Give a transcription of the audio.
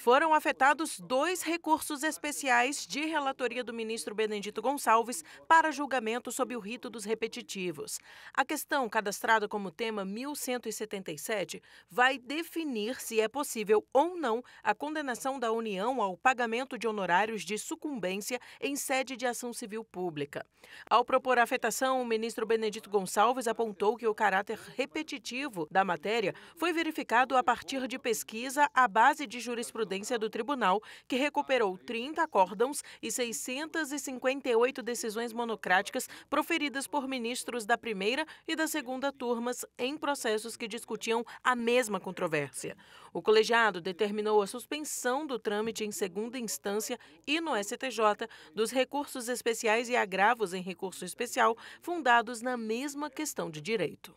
foram afetados dois recursos especiais de relatoria do ministro Benedito Gonçalves para julgamento sob o rito dos repetitivos. A questão, cadastrada como tema 1177, vai definir se é possível ou não a condenação da União ao pagamento de honorários de sucumbência em sede de ação civil pública. Ao propor a afetação, o ministro Benedito Gonçalves apontou que o caráter repetitivo da matéria foi verificado a partir de pesquisa à base de jurisprudência jurisprudência do tribunal, que recuperou 30 acórdãos e 658 decisões monocráticas proferidas por ministros da primeira e da segunda turmas em processos que discutiam a mesma controvérsia. O colegiado determinou a suspensão do trâmite em segunda instância e no STJ dos recursos especiais e agravos em recurso especial fundados na mesma questão de direito.